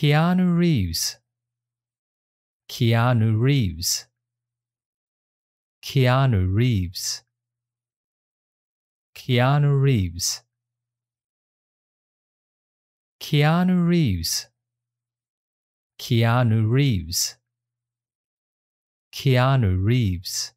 Keanu Reeves. Keanu Reeves. Keanu Reeves. Keanu Reeves. Keanu Reeves. Keanu Reeves. Keanu Reeves.